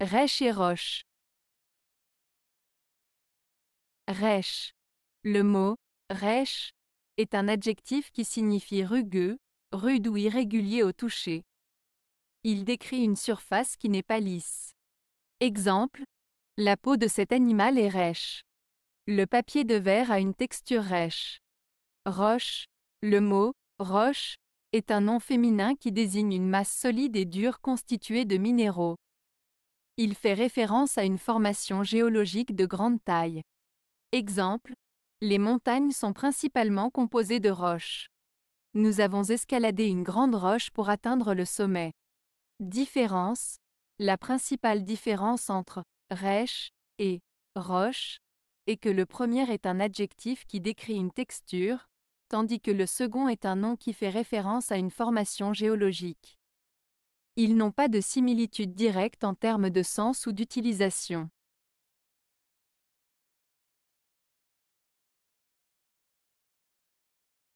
Rêche et roche. Rêche. Le mot rêche est un adjectif qui signifie rugueux, rude ou irrégulier au toucher. Il décrit une surface qui n'est pas lisse. Exemple La peau de cet animal est rêche. Le papier de verre a une texture rêche. Roche. Le mot roche est un nom féminin qui désigne une masse solide et dure constituée de minéraux. Il fait référence à une formation géologique de grande taille. Exemple, les montagnes sont principalement composées de roches. Nous avons escaladé une grande roche pour atteindre le sommet. Différence La principale différence entre rêche et roche est que le premier est un adjectif qui décrit une texture, tandis que le second est un nom qui fait référence à une formation géologique. Ils n'ont pas de similitude directe en termes de sens ou d'utilisation.